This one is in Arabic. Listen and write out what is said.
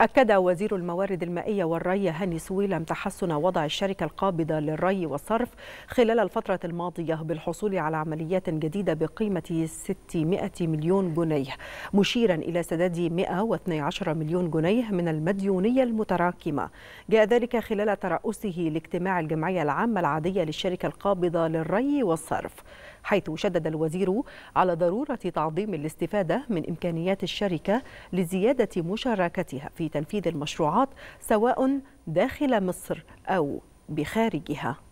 أكد وزير الموارد المائية والري هاني سويلم تحسن وضع الشركة القابضة للري والصرف خلال الفترة الماضية بالحصول على عمليات جديدة بقيمة 600 مليون جنيه مشيرا إلى سداد 112 مليون جنيه من المديونية المتراكمة جاء ذلك خلال ترأسه لاجتماع الجمعية العامة العادية للشركة القابضة للري والصرف حيث شدد الوزير على ضرورة تعظيم الاستفادة من إمكانيات الشركة لزيادة مشاركتها في تنفيذ المشروعات سواء داخل مصر أو بخارجها